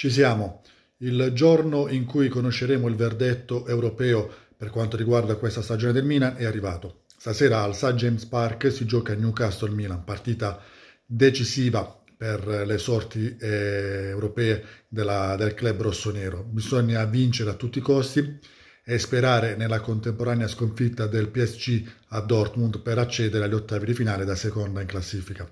Ci siamo. Il giorno in cui conosceremo il verdetto europeo per quanto riguarda questa stagione del Milan è arrivato. Stasera al St. James Park si gioca Newcastle-Milan, partita decisiva per le sorti eh, europee della, del club rossonero. Bisogna vincere a tutti i costi e sperare nella contemporanea sconfitta del PSG a Dortmund per accedere agli ottavi di finale da seconda in classifica.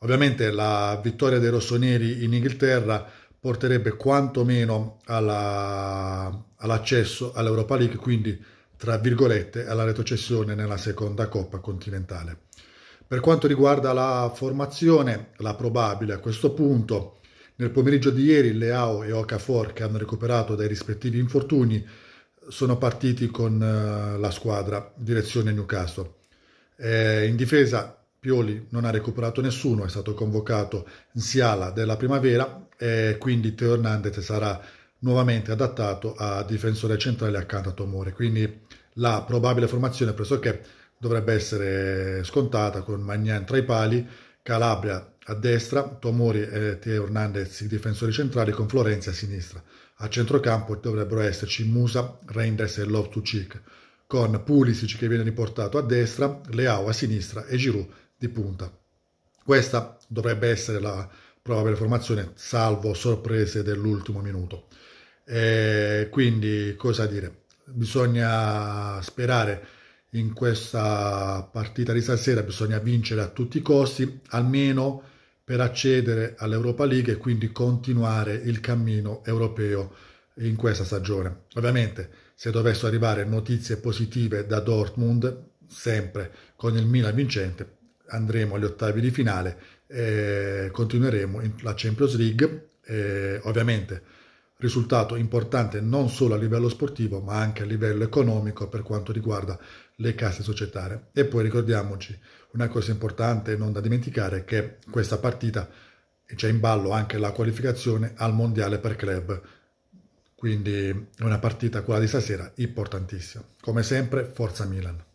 Ovviamente la vittoria dei rossoneri in Inghilterra porterebbe quantomeno alla, all'accesso all'Europa League, quindi tra virgolette alla retrocessione nella seconda Coppa continentale. Per quanto riguarda la formazione, la probabile a questo punto, nel pomeriggio di ieri Leao e Okafor, che hanno recuperato dai rispettivi infortuni, sono partiti con eh, la squadra direzione Newcastle. Eh, in difesa Pioli non ha recuperato nessuno, è stato convocato in Nsiala della primavera e quindi Teo Hernandez sarà nuovamente adattato a difensore centrale accanto a Tomore. Quindi la probabile formazione pressoché dovrebbe essere scontata con Magnan tra i pali, Calabria a destra, Tomori e Teo Hernandez i difensori centrali con Florenzi a sinistra. A centrocampo dovrebbero esserci Musa, Reinders e Love to Cheek, con Pulisic che viene riportato a destra, Leao a sinistra e Giroud di punta. Questa dovrebbe essere la prova per formazione, salvo sorprese dell'ultimo minuto. E quindi cosa dire? Bisogna sperare in questa partita di stasera, bisogna vincere a tutti i costi, almeno per accedere all'Europa League e quindi continuare il cammino europeo in questa stagione. Ovviamente se dovessero arrivare notizie positive da Dortmund, sempre con il Milan vincente, andremo agli ottavi di finale, eh, continueremo la Champions League, eh, ovviamente risultato importante non solo a livello sportivo ma anche a livello economico per quanto riguarda le casse societarie. E poi ricordiamoci una cosa importante non da dimenticare che questa partita c'è in ballo anche la qualificazione al mondiale per club. Quindi una partita quella di stasera importantissima. Come sempre, forza Milan.